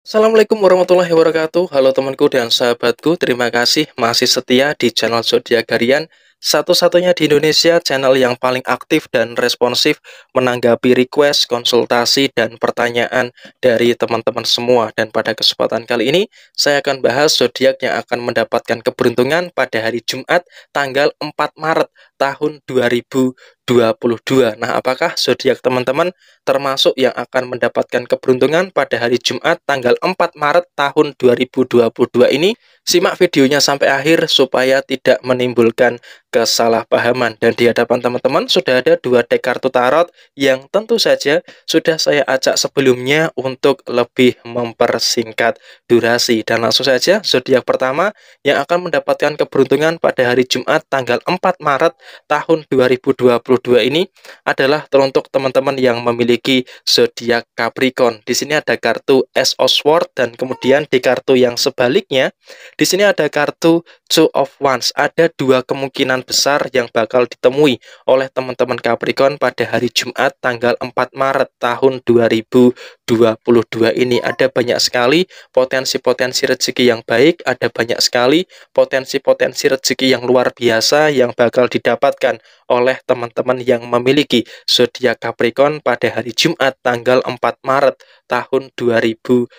Assalamualaikum warahmatullahi wabarakatuh Halo temanku dan sahabatku Terima kasih masih setia di channel Zodiac Garian Satu-satunya di Indonesia channel yang paling aktif dan responsif Menanggapi request, konsultasi, dan pertanyaan dari teman-teman semua Dan pada kesempatan kali ini Saya akan bahas zodiak yang akan mendapatkan keberuntungan pada hari Jumat Tanggal 4 Maret tahun 2020 22. Nah, apakah zodiak teman-teman termasuk yang akan mendapatkan keberuntungan pada hari Jumat tanggal 4 Maret tahun 2022 ini? Simak videonya sampai akhir supaya tidak menimbulkan kesalahpahaman. Dan di hadapan teman-teman sudah ada dua dek kartu tarot yang tentu saja sudah saya ajak sebelumnya untuk lebih mempersingkat durasi. Dan langsung saja zodiak pertama yang akan mendapatkan keberuntungan pada hari Jumat tanggal 4 Maret tahun 2022 2022 ini adalah teruntuk teman-teman yang memiliki zodiak Capricorn. Di sini ada kartu S. of dan kemudian di kartu yang sebaliknya di sini ada kartu two of ones. Ada dua kemungkinan besar yang bakal ditemui oleh teman-teman Capricorn pada hari Jumat tanggal 4 Maret tahun 2022 ini. Ada banyak sekali potensi-potensi rezeki yang baik, ada banyak sekali potensi-potensi rezeki yang luar biasa yang bakal didapatkan oleh teman-teman yang memiliki zodiak Capricorn pada hari Jumat tanggal 4 Maret tahun 2022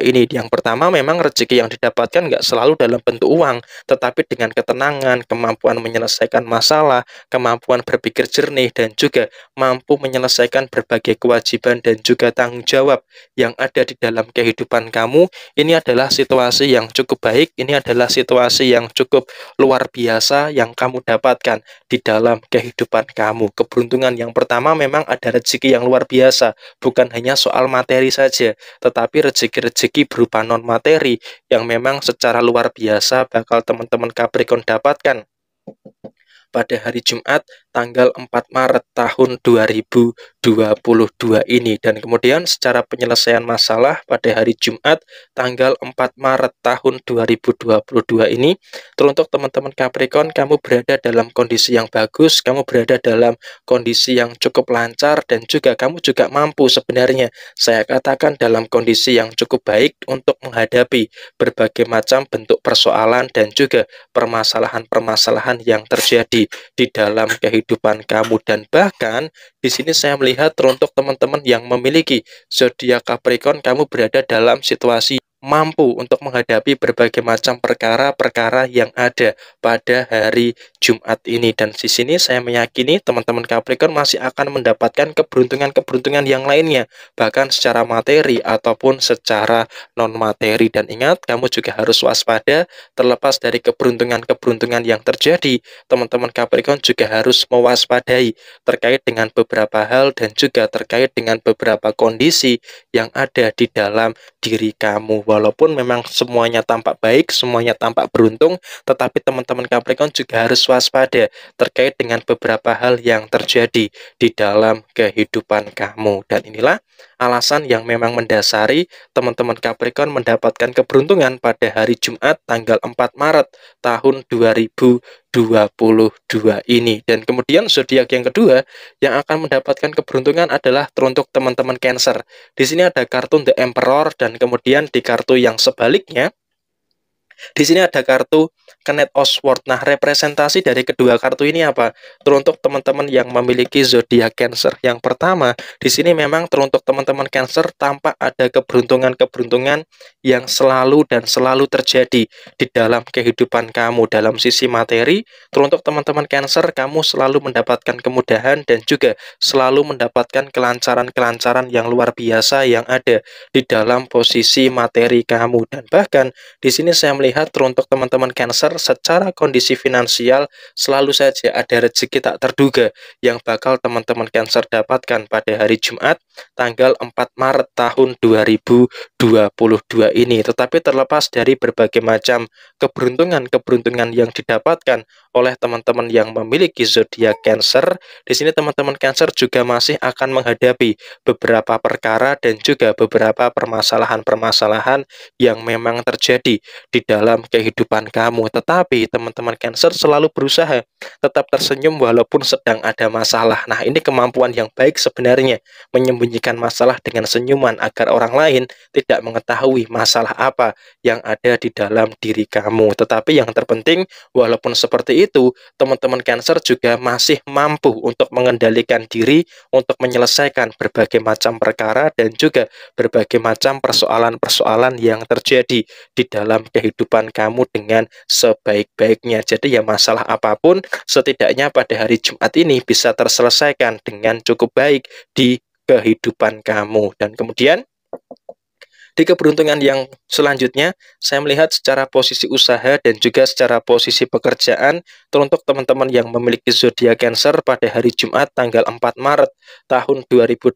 ini. Yang pertama memang rezeki yang didapatkan nggak selalu dalam bentuk uang, tetapi dengan ketenangan, kemampuan menyelesaikan masalah, kemampuan berpikir jernih, dan juga mampu menyelesaikan berbagai kewajiban dan juga tanggung jawab yang ada di dalam kehidupan kamu. Ini adalah situasi yang cukup baik, ini adalah situasi yang cukup luar biasa yang kamu dapatkan di dalam kehidupan kamu. Keberuntungan yang pertama memang ada rezeki yang luar biasa, bukan hanya soal soal materi saja, tetapi rezeki-rezeki berupa non materi yang memang secara luar biasa bakal teman-teman Capricorn dapatkan pada hari Jumat tanggal 4 Maret tahun 2022 ini dan kemudian secara penyelesaian masalah pada hari Jumat tanggal 4 Maret tahun 2022 ini teruntuk teman-teman Capricorn kamu berada dalam kondisi yang bagus kamu berada dalam kondisi yang cukup lancar dan juga kamu juga mampu sebenarnya saya katakan dalam kondisi yang cukup baik untuk menghadapi berbagai macam bentuk persoalan dan juga permasalahan-permasalahan yang terjadi di dalam kehidupan kehidupan kamu dan bahkan di sini saya melihat teruntuk teman-teman yang memiliki zodiak Capricorn kamu berada dalam situasi mampu untuk menghadapi berbagai macam perkara-perkara yang ada pada hari Jumat ini. Dan di sini saya meyakini teman-teman Capricorn masih akan mendapatkan keberuntungan-keberuntungan yang lainnya, bahkan secara materi ataupun secara non-materi. Dan ingat, kamu juga harus waspada terlepas dari keberuntungan-keberuntungan yang terjadi. Teman-teman Capricorn juga harus mewaspadai terkait dengan beberapa hal dan juga terkait dengan beberapa kondisi yang ada di dalam diri kamu walaupun memang semuanya tampak baik, semuanya tampak beruntung, tetapi teman-teman Capricorn juga harus waspada terkait dengan beberapa hal yang terjadi di dalam kehidupan kamu. Dan inilah alasan yang memang mendasari teman-teman Capricorn mendapatkan keberuntungan pada hari Jumat tanggal 4 Maret tahun 2022 ini. Dan kemudian zodiak yang kedua yang akan mendapatkan keberuntungan adalah teruntuk teman-teman Cancer. Di sini ada kartun The Emperor dan kemudian di kartu kartu yang sebaliknya di sini ada kartu Kenneth Oswald. Nah, representasi dari kedua kartu ini apa? Teruntuk teman-teman yang memiliki zodiak Cancer. Yang pertama, di sini memang teruntuk teman-teman Cancer tampak ada keberuntungan-keberuntungan yang selalu dan selalu terjadi di dalam kehidupan kamu dalam sisi materi. Teruntuk teman-teman Cancer, kamu selalu mendapatkan kemudahan dan juga selalu mendapatkan kelancaran-kelancaran yang luar biasa yang ada di dalam posisi materi kamu dan bahkan di sini saya melihat melihat teruntuk teman-teman Cancer secara kondisi finansial selalu saja ada rezeki tak terduga yang bakal teman-teman Cancer dapatkan pada hari Jumat tanggal 4 Maret tahun 2022 ini. Tetapi terlepas dari berbagai macam keberuntungan-keberuntungan yang didapatkan oleh teman-teman yang memiliki zodiak Cancer. Di sini teman-teman Cancer juga masih akan menghadapi beberapa perkara dan juga beberapa permasalahan-permasalahan yang memang terjadi di dalam kehidupan kamu. Tetapi teman-teman Cancer selalu berusaha tetap tersenyum walaupun sedang ada masalah. Nah, ini kemampuan yang baik sebenarnya menyembunyikan masalah dengan senyuman agar orang lain tidak mengetahui masalah apa yang ada di dalam diri kamu. Tetapi yang terpenting walaupun seperti itu, teman-teman Cancer juga masih mampu untuk mengendalikan diri untuk menyelesaikan berbagai macam perkara dan juga berbagai macam persoalan-persoalan yang terjadi di dalam kehidupan kamu dengan sebaik-baiknya. Jadi ya masalah apapun setidaknya pada hari Jumat ini bisa terselesaikan dengan cukup baik di kehidupan kamu dan kemudian di keberuntungan yang selanjutnya, saya melihat secara posisi usaha dan juga secara posisi pekerjaan teruntuk teman-teman yang memiliki zodiak Cancer pada hari Jumat tanggal 4 Maret tahun 2022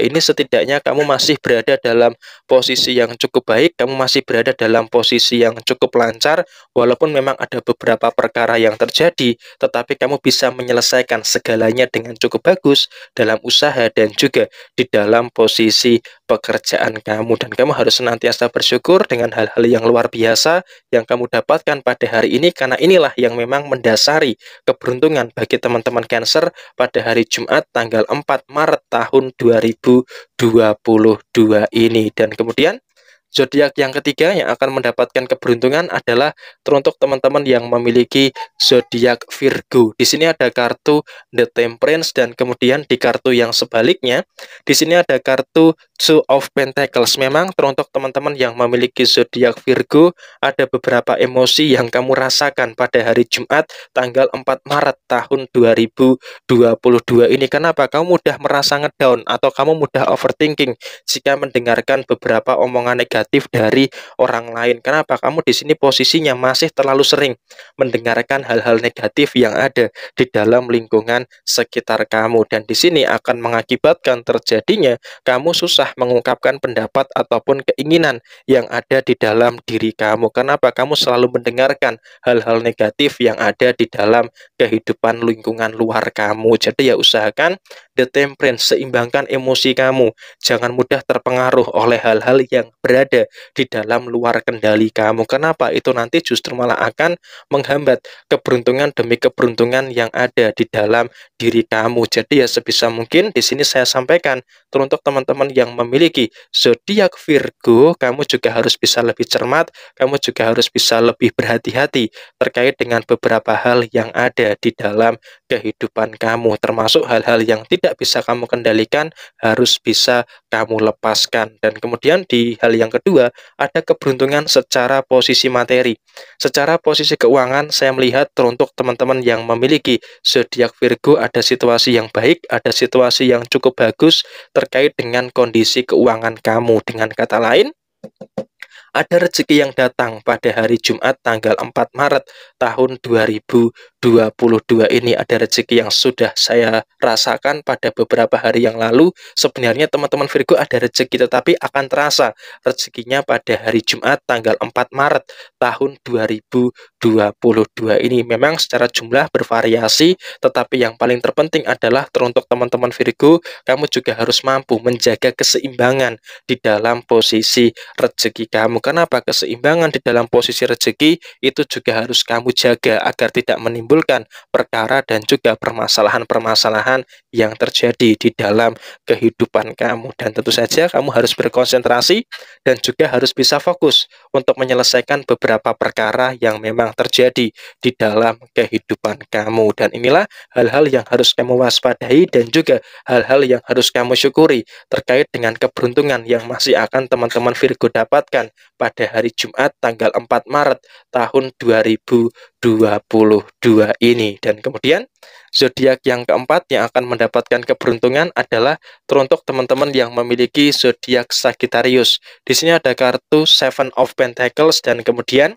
ini setidaknya kamu masih berada dalam posisi yang cukup baik, kamu masih berada dalam posisi yang cukup lancar walaupun memang ada beberapa perkara yang terjadi, tetapi kamu bisa menyelesaikan segalanya dengan cukup bagus dalam usaha dan juga di dalam posisi pekerjaan kamu dan kamu harus senantiasa bersyukur dengan hal-hal yang luar biasa yang kamu dapatkan pada hari ini karena inilah yang memang mendasari keberuntungan bagi teman-teman Cancer pada hari Jumat tanggal 4 Maret tahun 2022 ini dan kemudian zodiak yang ketiga yang akan mendapatkan keberuntungan adalah teruntuk teman-teman yang memiliki zodiak Virgo. Di sini ada kartu The Temperance dan kemudian di kartu yang sebaliknya di sini ada kartu Two of Pentacles. Memang teruntuk teman-teman yang memiliki zodiak Virgo ada beberapa emosi yang kamu rasakan pada hari Jumat tanggal 4 Maret tahun 2022 ini. Kenapa? Kamu mudah merasa ngedown atau kamu mudah overthinking jika mendengarkan beberapa omongan negatif negatif dari orang lain. Kenapa? Kamu di sini posisinya masih terlalu sering mendengarkan hal-hal negatif yang ada di dalam lingkungan sekitar kamu dan di sini akan mengakibatkan terjadinya kamu susah mengungkapkan pendapat ataupun keinginan yang ada di dalam diri kamu. Kenapa? Kamu selalu mendengarkan hal-hal negatif yang ada di dalam kehidupan lingkungan luar kamu. Jadi ya usahakan the temperance, seimbangkan emosi kamu. Jangan mudah terpengaruh oleh hal-hal yang berada ada di dalam luar kendali kamu. Kenapa? Itu nanti justru malah akan menghambat keberuntungan demi keberuntungan yang ada di dalam diri kamu. Jadi ya sebisa mungkin di sini saya sampaikan teruntuk teman-teman yang memiliki zodiak Virgo, kamu juga harus bisa lebih cermat, kamu juga harus bisa lebih berhati-hati terkait dengan beberapa hal yang ada di dalam kehidupan kamu, termasuk hal-hal yang tidak bisa kamu kendalikan harus bisa kamu lepaskan. Dan kemudian di hal yang kedua kedua, ada keberuntungan secara posisi materi. Secara posisi keuangan, saya melihat teruntuk teman-teman yang memiliki zodiak Virgo ada situasi yang baik, ada situasi yang cukup bagus terkait dengan kondisi keuangan kamu. Dengan kata lain, ada rezeki yang datang pada hari Jumat tanggal 4 Maret tahun 2000. 2022 ini ada rezeki yang sudah saya rasakan pada beberapa hari yang lalu. Sebenarnya teman-teman Virgo ada rezeki tetapi akan terasa rezekinya pada hari Jumat tanggal 4 Maret tahun 2022 ini. Memang secara jumlah bervariasi tetapi yang paling terpenting adalah teruntuk teman-teman Virgo, kamu juga harus mampu menjaga keseimbangan di dalam posisi rezeki kamu. Kenapa keseimbangan di dalam posisi rezeki itu juga harus kamu jaga agar tidak menimbulkan menimbulkan perkara dan juga permasalahan-permasalahan yang terjadi di dalam kehidupan kamu dan tentu saja kamu harus berkonsentrasi dan juga harus bisa fokus untuk menyelesaikan beberapa perkara yang memang terjadi di dalam kehidupan kamu dan inilah hal-hal yang harus kamu waspadai dan juga hal-hal yang harus kamu syukuri terkait dengan keberuntungan yang masih akan teman-teman Virgo dapatkan pada hari Jumat tanggal 4 Maret tahun 2022 ini dan kemudian zodiak yang keempat yang akan mendapatkan keberuntungan adalah teruntuk teman-teman yang memiliki zodiak Sagittarius. Di sini ada kartu Seven of Pentacles dan kemudian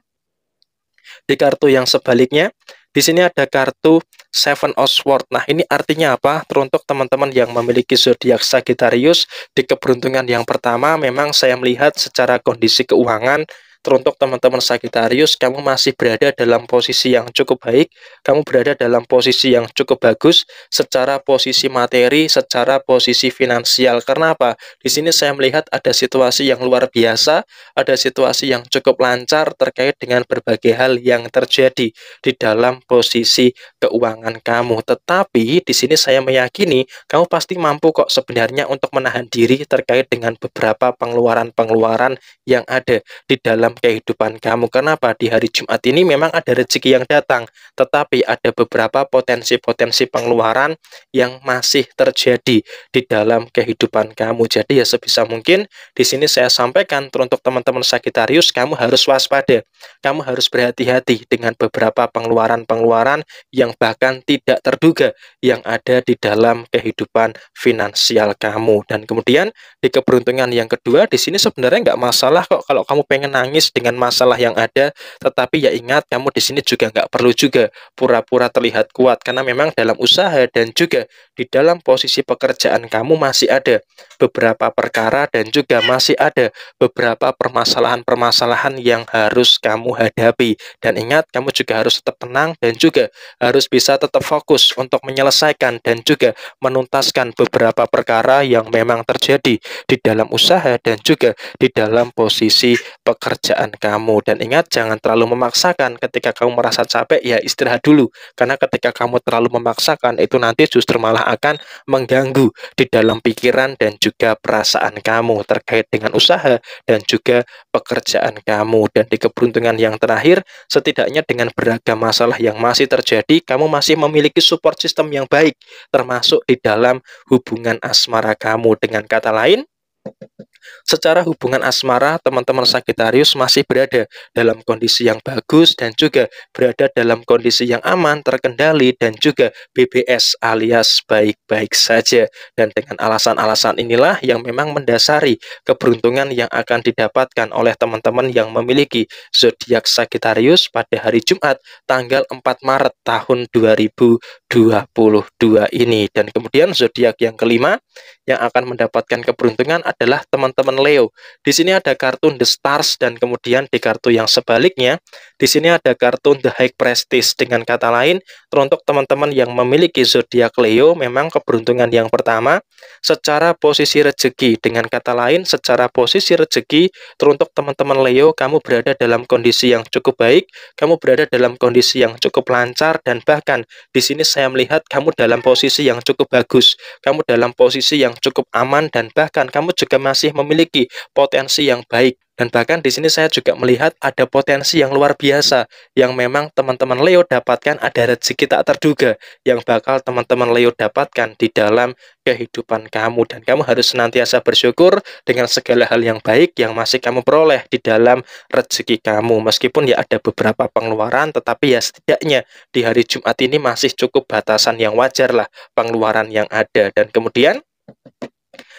di kartu yang sebaliknya di sini ada kartu Seven of Swords. Nah, ini artinya apa? Teruntuk teman-teman yang memiliki zodiak Sagittarius di keberuntungan yang pertama memang saya melihat secara kondisi keuangan Teruntuk teman-teman Sagittarius, kamu masih berada dalam posisi yang cukup baik, kamu berada dalam posisi yang cukup bagus secara posisi materi, secara posisi finansial. Karena apa? Di sini saya melihat ada situasi yang luar biasa, ada situasi yang cukup lancar terkait dengan berbagai hal yang terjadi di dalam posisi keuangan kamu. Tetapi di sini saya meyakini kamu pasti mampu kok sebenarnya untuk menahan diri terkait dengan beberapa pengeluaran-pengeluaran yang ada di dalam kehidupan kamu. Kenapa? Di hari Jumat ini memang ada rezeki yang datang, tetapi ada beberapa potensi-potensi pengeluaran yang masih terjadi di dalam kehidupan kamu. Jadi ya sebisa mungkin di sini saya sampaikan untuk teman-teman Sagitarius, kamu harus waspada kamu harus berhati-hati dengan beberapa pengeluaran-pengeluaran yang bahkan tidak terduga yang ada di dalam kehidupan finansial kamu. Dan kemudian di keberuntungan yang kedua, di sini sebenarnya nggak masalah kok kalau kamu pengen nangis dengan masalah yang ada, tetapi ya ingat kamu di sini juga nggak perlu juga pura-pura terlihat kuat karena memang dalam usaha dan juga di dalam posisi pekerjaan kamu masih ada beberapa perkara dan juga masih ada beberapa permasalahan-permasalahan yang harus kamu hadapi. Dan ingat, kamu juga harus tetap tenang dan juga harus bisa tetap fokus untuk menyelesaikan dan juga menuntaskan beberapa perkara yang memang terjadi di dalam usaha dan juga di dalam posisi pekerjaan kamu. Dan ingat, jangan terlalu memaksakan ketika kamu merasa capek, ya istirahat dulu. Karena ketika kamu terlalu memaksakan, itu nanti justru malah akan mengganggu di dalam pikiran dan juga perasaan kamu terkait dengan usaha dan juga pekerjaan kamu. Dan di keberuntungan dengan yang terakhir, setidaknya dengan beragam masalah yang masih terjadi, kamu masih memiliki support system yang baik, termasuk di dalam hubungan asmara kamu. Dengan kata lain, Secara hubungan asmara, teman-teman Sagittarius masih berada dalam kondisi yang bagus dan juga berada dalam kondisi yang aman, terkendali, dan juga BBS alias baik-baik saja. Dan dengan alasan-alasan inilah yang memang mendasari keberuntungan yang akan didapatkan oleh teman-teman yang memiliki zodiak Sagittarius pada hari Jumat tanggal 4 Maret tahun 2022 ini. Dan kemudian zodiak yang kelima yang akan mendapatkan keberuntungan adalah teman-teman teman-teman Leo. Di sini ada kartun The Stars dan kemudian di kartu yang sebaliknya, di sini ada kartun The High Prestige. Dengan kata lain, teruntuk teman-teman yang memiliki zodiak Leo, memang keberuntungan yang pertama secara posisi rezeki. Dengan kata lain, secara posisi rezeki, teruntuk teman-teman Leo, kamu berada dalam kondisi yang cukup baik, kamu berada dalam kondisi yang cukup lancar, dan bahkan di sini saya melihat kamu dalam posisi yang cukup bagus, kamu dalam posisi yang cukup aman, dan bahkan kamu juga masih memiliki potensi yang baik. Dan bahkan di sini saya juga melihat ada potensi yang luar biasa yang memang teman-teman Leo dapatkan ada rezeki tak terduga yang bakal teman-teman Leo dapatkan di dalam kehidupan kamu dan kamu harus senantiasa bersyukur dengan segala hal yang baik yang masih kamu peroleh di dalam rezeki kamu meskipun ya ada beberapa pengeluaran tetapi ya setidaknya di hari Jumat ini masih cukup batasan yang wajar lah pengeluaran yang ada dan kemudian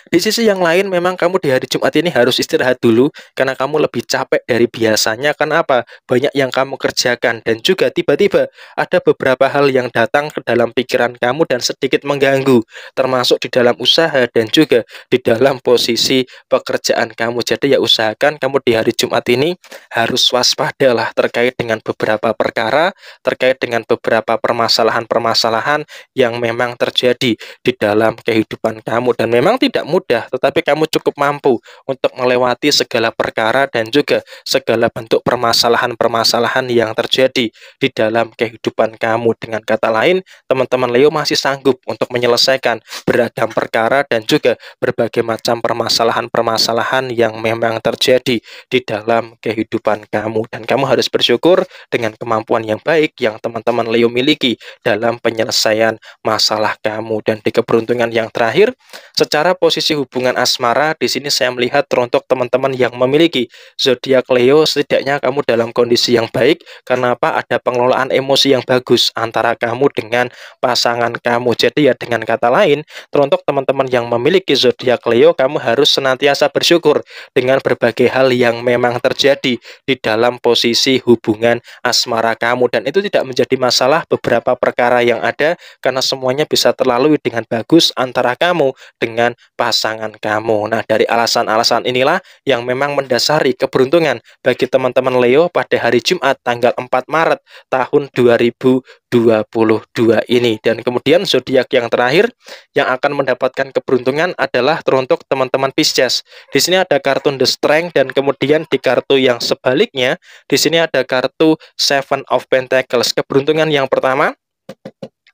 di sisi yang lain memang kamu di hari Jumat ini harus istirahat dulu karena kamu lebih capek dari biasanya karena apa? Banyak yang kamu kerjakan dan juga tiba-tiba ada beberapa hal yang datang ke dalam pikiran kamu dan sedikit mengganggu termasuk di dalam usaha dan juga di dalam posisi pekerjaan kamu. Jadi ya usahakan kamu di hari Jumat ini harus waspadalah terkait dengan beberapa perkara, terkait dengan beberapa permasalahan-permasalahan yang memang terjadi di dalam kehidupan kamu dan memang tidak mudah mudah, tetapi kamu cukup mampu untuk melewati segala perkara dan juga segala bentuk permasalahan-permasalahan yang terjadi di dalam kehidupan kamu. Dengan kata lain, teman-teman Leo masih sanggup untuk menyelesaikan beragam perkara dan juga berbagai macam permasalahan-permasalahan yang memang terjadi di dalam kehidupan kamu. Dan kamu harus bersyukur dengan kemampuan yang baik yang teman-teman Leo miliki dalam penyelesaian masalah kamu. Dan di keberuntungan yang terakhir, secara posisi sisi hubungan asmara, di sini saya melihat teruntuk teman-teman yang memiliki zodiak Leo, setidaknya kamu dalam kondisi yang baik. Kenapa? Ada pengelolaan emosi yang bagus antara kamu dengan pasangan kamu. Jadi ya dengan kata lain, teruntuk teman-teman yang memiliki zodiak Leo, kamu harus senantiasa bersyukur dengan berbagai hal yang memang terjadi di dalam posisi hubungan asmara kamu. Dan itu tidak menjadi masalah beberapa perkara yang ada, karena semuanya bisa terlalu dengan bagus antara kamu dengan pasangan pasangan kamu. Nah, dari alasan-alasan inilah yang memang mendasari keberuntungan bagi teman-teman Leo pada hari Jumat tanggal 4 Maret tahun 2022 ini. Dan kemudian zodiak yang terakhir yang akan mendapatkan keberuntungan adalah teruntuk teman-teman Pisces. Di sini ada kartu The Strength dan kemudian di kartu yang sebaliknya di sini ada kartu Seven of Pentacles. Keberuntungan yang pertama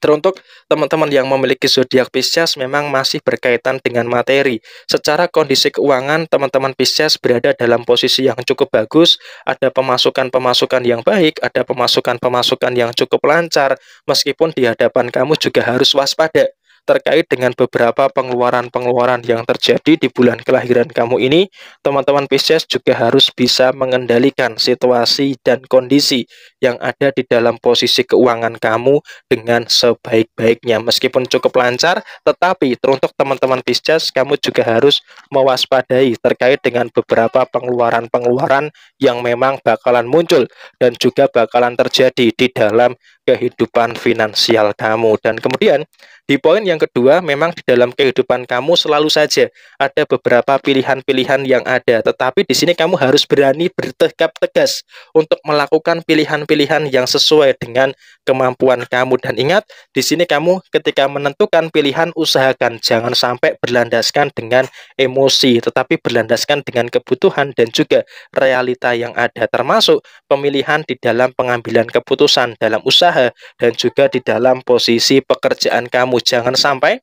Teruntuk teman-teman yang memiliki zodiak Pisces memang masih berkaitan dengan materi. Secara kondisi keuangan, teman-teman Pisces berada dalam posisi yang cukup bagus, ada pemasukan-pemasukan yang baik, ada pemasukan-pemasukan yang cukup lancar, meskipun di hadapan kamu juga harus waspada terkait dengan beberapa pengeluaran-pengeluaran yang terjadi di bulan kelahiran kamu ini, teman-teman Pisces juga harus bisa mengendalikan situasi dan kondisi yang ada di dalam posisi keuangan kamu dengan sebaik-baiknya. Meskipun cukup lancar, tetapi teruntuk teman-teman Pisces, kamu juga harus mewaspadai terkait dengan beberapa pengeluaran-pengeluaran yang memang bakalan muncul dan juga bakalan terjadi di dalam kehidupan finansial kamu. Dan kemudian di poin yang kedua, memang di dalam kehidupan kamu selalu saja ada beberapa pilihan-pilihan yang ada, tetapi di sini kamu harus berani bertekad tegas untuk melakukan pilihan-pilihan yang sesuai dengan kemampuan kamu dan ingat, di sini kamu ketika menentukan pilihan usahakan jangan sampai berlandaskan dengan emosi, tetapi berlandaskan dengan kebutuhan dan juga realita yang ada, termasuk pemilihan di dalam pengambilan keputusan dalam usaha dan juga di dalam posisi pekerjaan kamu kamu jangan sampai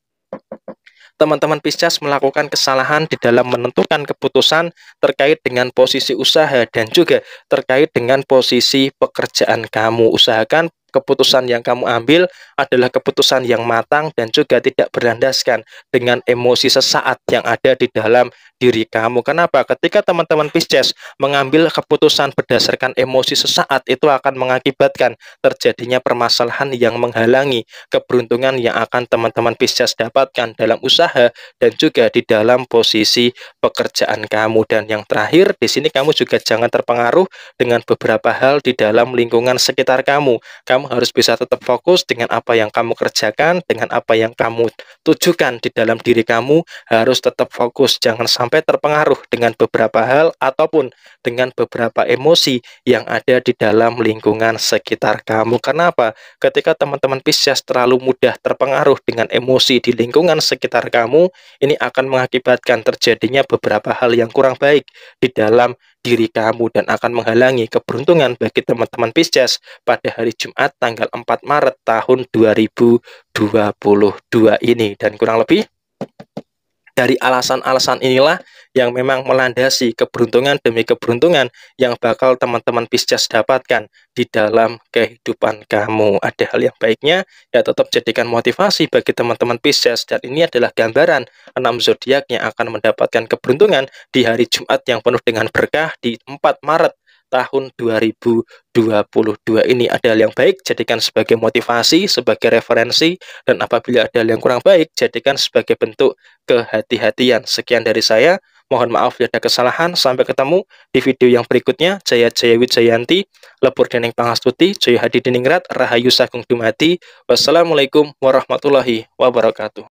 teman-teman Pisces melakukan kesalahan di dalam menentukan keputusan terkait dengan posisi usaha dan juga terkait dengan posisi pekerjaan kamu. Usahakan keputusan yang kamu ambil adalah keputusan yang matang dan juga tidak berlandaskan dengan emosi sesaat yang ada di dalam diri kamu. Kenapa? Ketika teman-teman Pisces mengambil keputusan berdasarkan emosi sesaat itu akan mengakibatkan terjadinya permasalahan yang menghalangi keberuntungan yang akan teman-teman Pisces dapatkan dalam usaha dan juga di dalam posisi pekerjaan kamu. Dan yang terakhir, di sini kamu juga jangan terpengaruh dengan beberapa hal di dalam lingkungan sekitar kamu. Kamu kamu harus bisa tetap fokus dengan apa yang kamu kerjakan, dengan apa yang kamu tujukan di dalam diri kamu, harus tetap fokus. Jangan sampai terpengaruh dengan beberapa hal ataupun dengan beberapa emosi yang ada di dalam lingkungan sekitar kamu. Kenapa? Ketika teman-teman Pisces terlalu mudah terpengaruh dengan emosi di lingkungan sekitar kamu, ini akan mengakibatkan terjadinya beberapa hal yang kurang baik di dalam diri kamu dan akan menghalangi keberuntungan bagi teman-teman Pisces pada hari Jumat tanggal 4 Maret tahun 2022 ini. Dan kurang lebih dari alasan-alasan inilah yang memang melandasi keberuntungan demi keberuntungan yang bakal teman-teman Pisces dapatkan di dalam kehidupan kamu. Ada hal yang baiknya, ya tetap jadikan motivasi bagi teman-teman Pisces dan ini adalah gambaran enam zodiak yang akan mendapatkan keberuntungan di hari Jumat yang penuh dengan berkah di 4 Maret tahun 2022 ini ada hal yang baik jadikan sebagai motivasi, sebagai referensi dan apabila ada hal yang kurang baik jadikan sebagai bentuk kehati-hatian. Sekian dari saya. Mohon maaf jika ya ada kesalahan. Sampai ketemu di video yang berikutnya. Jaya Jaya Wijayanti, Lebur Dening Pangastuti, Jaya Hadi Diningrat, Rahayu Sagung Dumati. Wassalamualaikum warahmatullahi wabarakatuh.